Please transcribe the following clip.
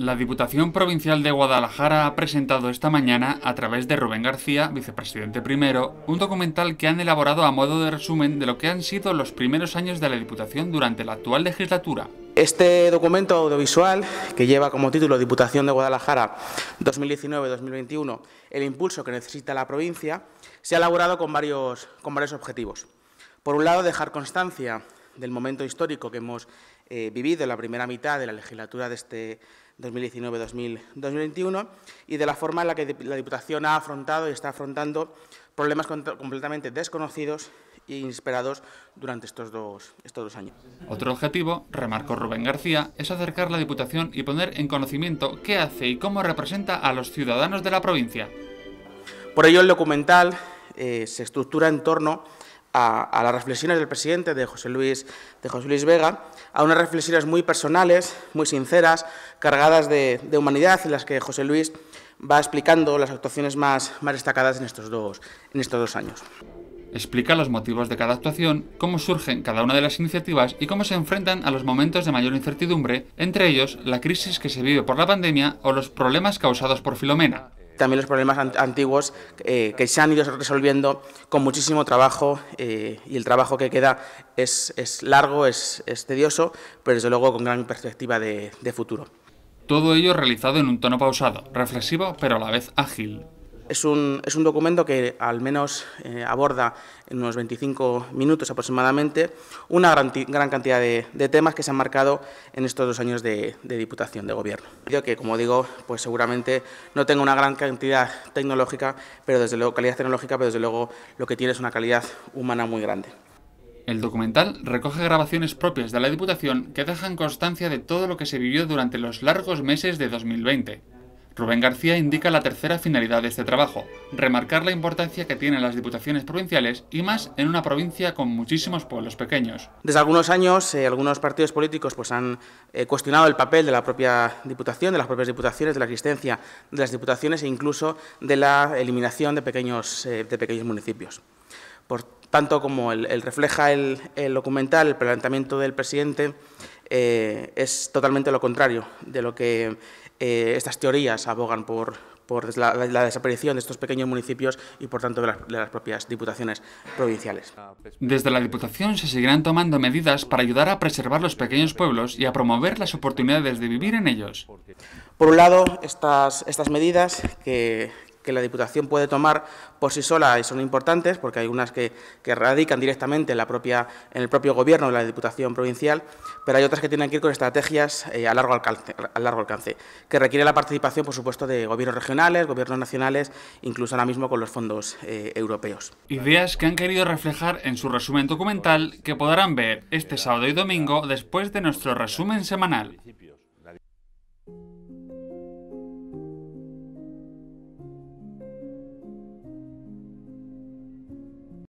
La Diputación Provincial de Guadalajara ha presentado esta mañana, a través de Rubén García, vicepresidente primero, un documental que han elaborado a modo de resumen de lo que han sido los primeros años de la Diputación durante la actual legislatura. Este documento audiovisual, que lleva como título Diputación de Guadalajara 2019-2021, el impulso que necesita la provincia, se ha elaborado con varios, con varios objetivos. Por un lado, dejar constancia del momento histórico que hemos eh, vivido en la primera mitad de la legislatura de este 2019-2021 y de la forma en la que la Diputación ha afrontado y está afrontando problemas completamente desconocidos e inesperados durante estos dos, estos dos años. Otro objetivo, remarcó Rubén García, es acercar la Diputación y poner en conocimiento qué hace y cómo representa a los ciudadanos de la provincia. Por ello, el documental eh, se estructura en torno a, las reflexiones del presidente, de José, Luis, de José Luis Vega, a unas reflexiones muy personales, muy sinceras, cargadas de, humanidad, en las que José Luis va explicando las actuaciones más, destacadas en estos, dos, en estos dos años. Explica los motivos de cada actuación, cómo surgen cada una de las iniciativas y cómo se enfrentan a los momentos de mayor incertidumbre, entre ellos la crisis que se vive por la pandemia o los problemas causados por Filomena también los problemas antiguos eh, que se han ido resolviendo con muchísimo trabajo eh, y el trabajo que queda es, largo, es, tedioso, pero desde luego con gran perspectiva de futuro. Todo ello realizado en un tono pausado, reflexivo pero a la vez ágil. Es un, documento que al menos eh, aborda en unos 25 minutos aproximadamente una gran, cantidad de, temas que se han marcado en estos dos años de, diputación de gobierno. Que, como digo, pues seguramente no tenga una gran cantidad tecnológica, pero desde luego, calidad tecnológica, pero desde luego lo que tiene es una calidad humana muy grande. El documental recoge grabaciones propias de la Diputación que dejan constancia de todo lo que se vivió durante los largos meses de 2020. Rubén García indica la tercera finalidad de este trabajo, remarcar la importancia que tienen las diputaciones provinciales y más en una provincia con muchísimos pueblos pequeños. Desde algunos años, eh, algunos partidos políticos pues, han eh, cuestionado el papel de la propia diputación, de las propias diputaciones, de la existencia de las diputaciones e incluso de la eliminación de pequeños, eh, de pequeños municipios. Por tanto, como el, refleja el, documental, el planteamiento del presidente, es totalmente lo contrario de lo que eh, estas teorías abogan por, por la, desaparición de estos pequeños municipios y por tanto de las, propias diputaciones provinciales. Desde la Diputación se seguirán tomando medidas para ayudar a preservar los pequeños pueblos y a promover las oportunidades de vivir en ellos. Por un lado, estas, estas medidas que, que la Diputación puede tomar por sí sola y son importantes, porque hay unas que, que radican directamente en, la propia, en el propio Gobierno de la Diputación provincial, pero hay otras que tienen que ir con estrategias eh, a, largo alcance, alcance, que requiere la participación, por supuesto, de gobiernos regionales, gobiernos nacionales, incluso ahora mismo con los fondos eh, europeos. Ideas que han querido reflejar en su resumen documental que podrán ver este sábado y domingo después de nuestro resumen semanal.